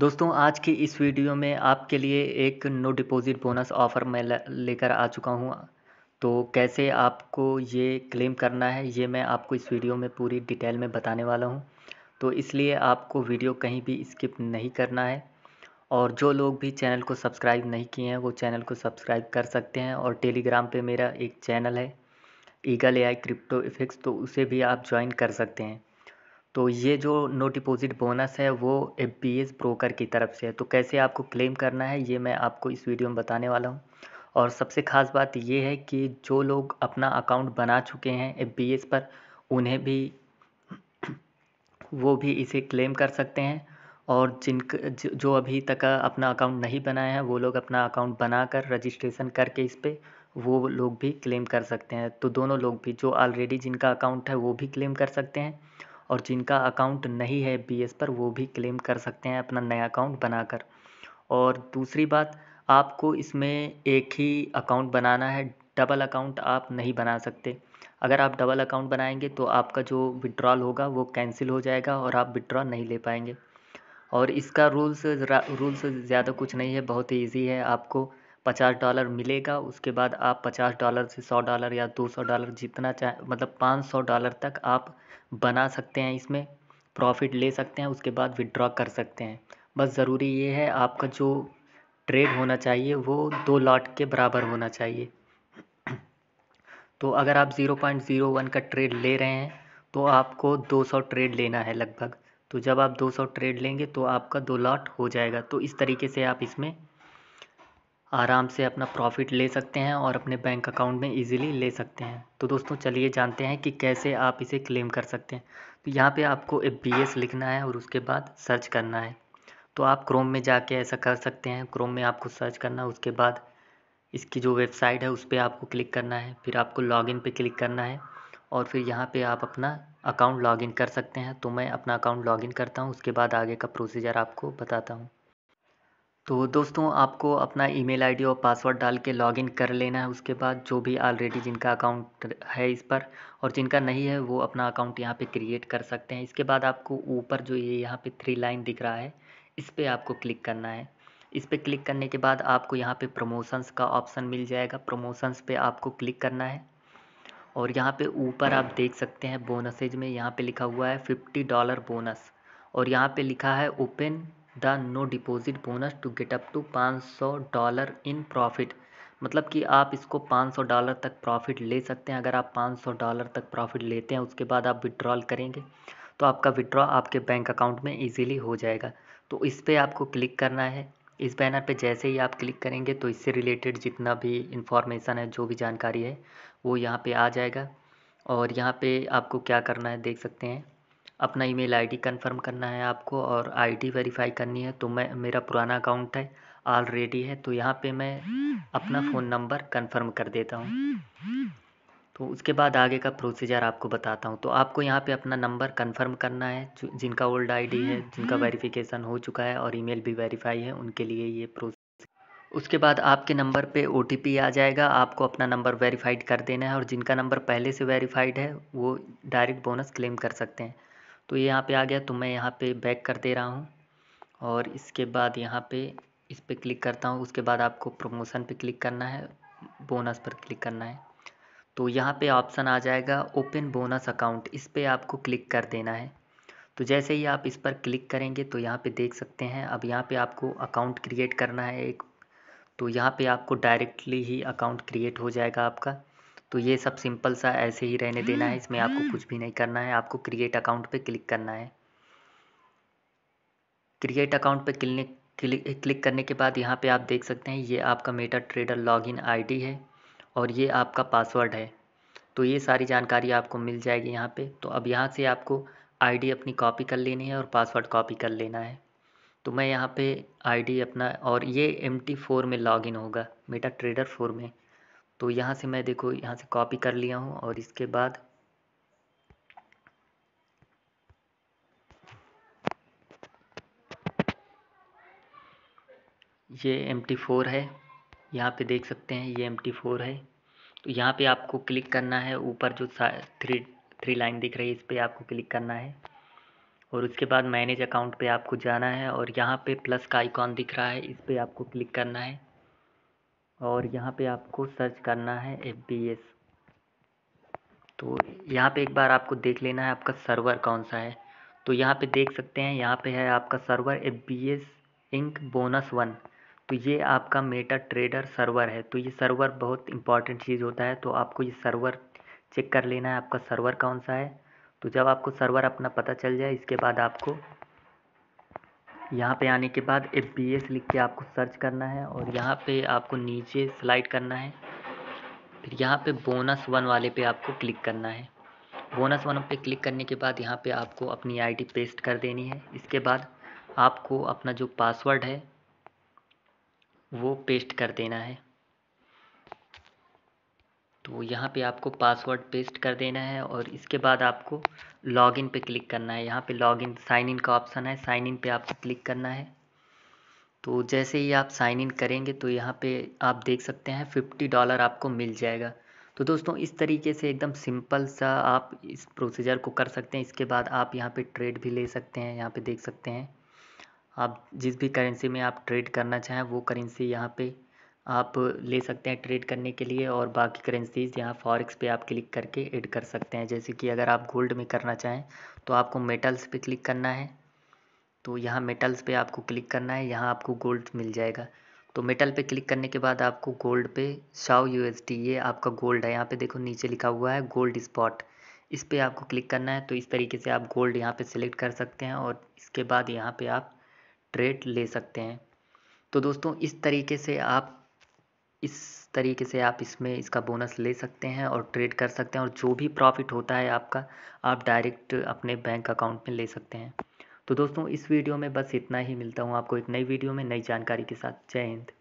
दोस्तों आज की इस वीडियो में आपके लिए एक नो डिपॉज़िट बोनस ऑफ़र मैं लेकर आ चुका हूँ तो कैसे आपको ये क्लेम करना है ये मैं आपको इस वीडियो में पूरी डिटेल में बताने वाला हूँ तो इसलिए आपको वीडियो कहीं भी स्किप नहीं करना है और जो लोग भी चैनल को सब्सक्राइब नहीं किए हैं वो चैनल को सब्सक्राइब कर सकते हैं और टेलीग्राम पर मेरा एक चैनल है ईगल ए क्रिप्टो इफेक्स तो उसे भी आप ज्वाइन कर सकते हैं तो ये जो नो डिपॉज़िट बोनस है वो एफ बी एस ब्रोकर की तरफ से है तो कैसे आपको क्लेम करना है ये मैं आपको इस वीडियो में बताने वाला हूँ और सबसे ख़ास बात ये है कि जो लोग अपना अकाउंट बना चुके हैं एफ बी एस पर उन्हें भी वो भी इसे क्लेम कर सकते हैं और जिन जो अभी तक अपना अकाउंट नहीं बनाए हैं वो लोग अपना अकाउंट बनाकर रजिस्ट्रेशन करके इस पर वो लोग भी क्लेम कर सकते हैं तो दोनों लोग भी जो ऑलरेडी जिनका अकाउंट है वो भी क्लेम कर सकते हैं और जिनका अकाउंट नहीं है बी एस पर वो भी क्लेम कर सकते हैं अपना नया अकाउंट बनाकर और दूसरी बात आपको इसमें एक ही अकाउंट बनाना है डबल अकाउंट आप नहीं बना सकते अगर आप डबल अकाउंट बनाएंगे तो आपका जो विड्रॉल होगा वो कैंसिल हो जाएगा और आप विड्रॉ नहीं ले पाएंगे और इसका रूल्स रूल्स ज़्यादा कुछ नहीं है बहुत ही ईजी है आपको पचास डॉलर मिलेगा उसके बाद आप पचास डॉलर से सौ डॉलर या दो सौ डॉलर जितना चाहे मतलब पाँच सौ डॉलर तक आप बना सकते हैं इसमें प्रॉफिट ले सकते हैं उसके बाद विड्रॉ कर सकते हैं बस ज़रूरी ये है आपका जो ट्रेड होना चाहिए वो दो लॉट के बराबर होना चाहिए तो अगर आप 0.01 का ट्रेड ले रहे हैं तो आपको 200 ट्रेड लेना है लगभग तो जब आप 200 ट्रेड लेंगे तो आपका दो लॉट हो जाएगा तो इस तरीके से आप इसमें आराम से अपना प्रॉफ़िट ले सकते हैं और अपने बैंक अकाउंट में ईज़िली ले सकते हैं तो दोस्तों चलिए जानते हैं कि कैसे आप इसे क्लेम कर सकते हैं तो यहाँ पे आपको ए बी एस लिखना है और उसके बाद सर्च करना है तो आप क्रोम में जाके ऐसा कर सकते हैं क्रोम में आपको सर्च करना है उसके बाद इसकी जो वेबसाइट है उस पर आपको क्लिक करना है फिर आपको लॉगिन पे क्लिक करना है और फिर यहाँ पे आप अपना अकाउंट लॉगिन कर सकते हैं तो मैं अपना अकाउंट लॉगिन करता हूँ उसके बाद आगे का प्रोसीजर आपको बताता हूँ तो दोस्तों आपको अपना ईमेल आईडी और पासवर्ड डाल के लॉगिन कर लेना है उसके बाद जो भी ऑलरेडी जिनका अकाउंट है इस पर और जिनका नहीं है वो अपना अकाउंट यहाँ पे क्रिएट कर सकते हैं इसके बाद आपको ऊपर जो ये यहाँ पे थ्री लाइन दिख रहा है इस पर आपको क्लिक करना है इस पर क्लिक करने के बाद आपको यहाँ पर प्रमोशंस का ऑप्शन मिल जाएगा प्रमोशंस पर आपको क्लिक करना है और यहाँ पर ऊपर आप देख सकते हैं बोनसेज में यहाँ पर लिखा हुआ है फिफ्टी डॉलर बोनस और यहाँ पर लिखा है open the no deposit bonus to get up to पाँच सौ डॉलर इन प्रॉफिट मतलब कि आप इसको पाँच सौ डॉलर तक प्रॉफिट ले सकते हैं अगर आप पाँच सौ डॉलर तक प्रॉफिट लेते हैं उसके बाद आप विड्रॉल करेंगे तो आपका विड्रॉ आपके बैंक अकाउंट में इजीली हो जाएगा तो इस पर आपको क्लिक करना है इस बैनर पे जैसे ही आप क्लिक करेंगे तो इससे रिलेटेड जितना भी इंफॉर्मेशन है जो भी जानकारी है वो यहाँ पर आ जाएगा और यहाँ पर आपको क्या करना है देख सकते हैं अपना ईमेल आईडी कंफर्म करना है आपको और आईडी वेरीफाई करनी है तो मैं मेरा पुराना अकाउंट है ऑलरेडी है तो यहाँ पे मैं अपना फ़ोन नंबर कंफर्म कर देता हूँ तो उसके बाद आगे का प्रोसीजर आपको बताता हूँ तो आपको यहाँ पे अपना नंबर कंफर्म करना है जिनका ओल्ड आईडी है जिनका वेरिफिकेशन हो चुका है और ईमेल भी वेरीफाई है उनके लिए ये प्रोसेस उसके बाद आपके नंबर पे ओ आ जाएगा आपको अपना नंबर वेरीफाइड कर देना है और जिनका नंबर पहले से वेरीफाइड है वो डायरेक्ट बोनस क्लेम कर सकते हैं तो ये यहाँ पे आ गया तो मैं यहाँ पे बैक कर दे रहा हूँ और इसके बाद यहाँ पे इस पर क्लिक करता हूँ उसके बाद आपको प्रमोशन पे क्लिक करना है बोनस पर क्लिक करना है तो यहाँ पे ऑप्शन आ जाएगा ओपन बोनस अकाउंट इस पर आपको क्लिक कर देना है तो जैसे ही आप इस पर क्लिक करेंगे तो यहाँ पर देख सकते हैं अब यहाँ पर आपको अकाउंट क्रिएट करना है एक तो यहाँ पर आपको डायरेक्टली ही अकाउंट क्रिएट हो जाएगा आपका तो ये सब सिंपल सा ऐसे ही रहने देना है इसमें आपको हाँ। कुछ भी नहीं करना है आपको क्रिएट अकाउंट पे क्लिक करना है क्रिएट अकाउंट पे क्लिक क्लिक करने के बाद यहाँ पे आप देख सकते हैं ये आपका मेटा ट्रेडर लॉगिन आईडी है और ये आपका पासवर्ड है तो ये सारी जानकारी आपको मिल जाएगी यहाँ पे तो अब यहाँ से आपको आईडी अपनी कॉपी कर लेनी है और पासवर्ड कॉपी कर लेना है तो मैं यहाँ पे आईडी अपना और ये एम टी फोर में लॉगिन होगा मेटा ट्रेडर फोर में तो यहाँ से मैं देखो यहाँ से कॉपी कर लिया हूँ और इसके बाद ये एम टी फोर है यहाँ पे देख सकते हैं ये एम टी फोर है तो यहाँ पे आपको क्लिक करना है ऊपर जो थ्री थ्री लाइन दिख रही है इस पर आपको क्लिक करना है और उसके बाद मैनेज अकाउंट पे आपको जाना है और यहाँ पे प्लस का आइकॉन दिख रहा है इस पर आपको क्लिक करना है और यहाँ पे आपको सर्च करना है एफ तो यहाँ पे एक बार आपको देख लेना है आपका सर्वर कौन सा है तो यहाँ पे देख सकते हैं यहाँ पे है आपका server F B S inc bonus one तो ये आपका मेटा ट्रेडर सर्वर है तो ये सर्वर बहुत इंपॉर्टेंट चीज़ होता है तो आपको ये सर्वर चेक कर लेना है आपका सर्वर कौन सा है तो जब आपको सर्वर अपना पता चल जाए इसके बाद आपको यहाँ पे आने के बाद एफ बी एस लिख के आपको सर्च करना है और यहाँ पे आपको नीचे स्लाइड करना है फिर यहाँ पे बोनस वन वाले पे आपको क्लिक करना है बोनस वन पे क्लिक करने के बाद यहाँ पे आपको अपनी आईडी पेस्ट कर देनी है इसके बाद आपको अपना जो पासवर्ड है वो पेस्ट कर देना है तो यहाँ पे आपको पासवर्ड पेस्ट कर देना है और इसके बाद आपको लॉगिन पे क्लिक करना है यहाँ पे लॉगिन साइन इन का ऑप्शन है साइन इन पे आपको क्लिक करना है तो जैसे ही आप साइन इन करेंगे तो यहाँ पे आप देख सकते हैं फिफ्टी डॉलर आपको मिल जाएगा तो दोस्तों इस तरीके से एकदम सिंपल सा आप इस प्रोसीजर को कर सकते हैं इसके बाद आप यहाँ पे ट्रेड भी ले सकते हैं यहाँ पे देख सकते हैं आप जिस भी करेंसी में आप ट्रेड करना चाहें वो करेंसी यहाँ पे आप ले सकते हैं ट्रेड करने के लिए और बाकी करेंसीज़ यहाँ फॉरेक्स पे आप क्लिक करके ऐड कर सकते हैं जैसे कि अगर आप गोल्ड में करना चाहें तो आपको मेटल्स पे क्लिक करना है तो यहाँ मेटल्स पे आपको क्लिक करना है यहाँ आपको गोल्ड मिल जाएगा तो मेटल पे क्लिक करने के बाद आपको गोल्ड पे शाओ यू ये आपका गोल्ड है यहाँ पे देखो नीचे लिखा हुआ है गोल्ड स्पॉट इस पर आपको क्लिक करना है तो इस तरीके से आप गोल्ड यहाँ पे सिलेक्ट कर सकते हैं और इसके बाद यहाँ पे आप ट्रेड ले सकते हैं तो दोस्तों इस तरीके से आप इस तरीके से आप इसमें इसका बोनस ले सकते हैं और ट्रेड कर सकते हैं और जो भी प्रॉफिट होता है आपका आप डायरेक्ट अपने बैंक अकाउंट में ले सकते हैं तो दोस्तों इस वीडियो में बस इतना ही मिलता हूँ आपको एक नई वीडियो में नई जानकारी के साथ जय हिंद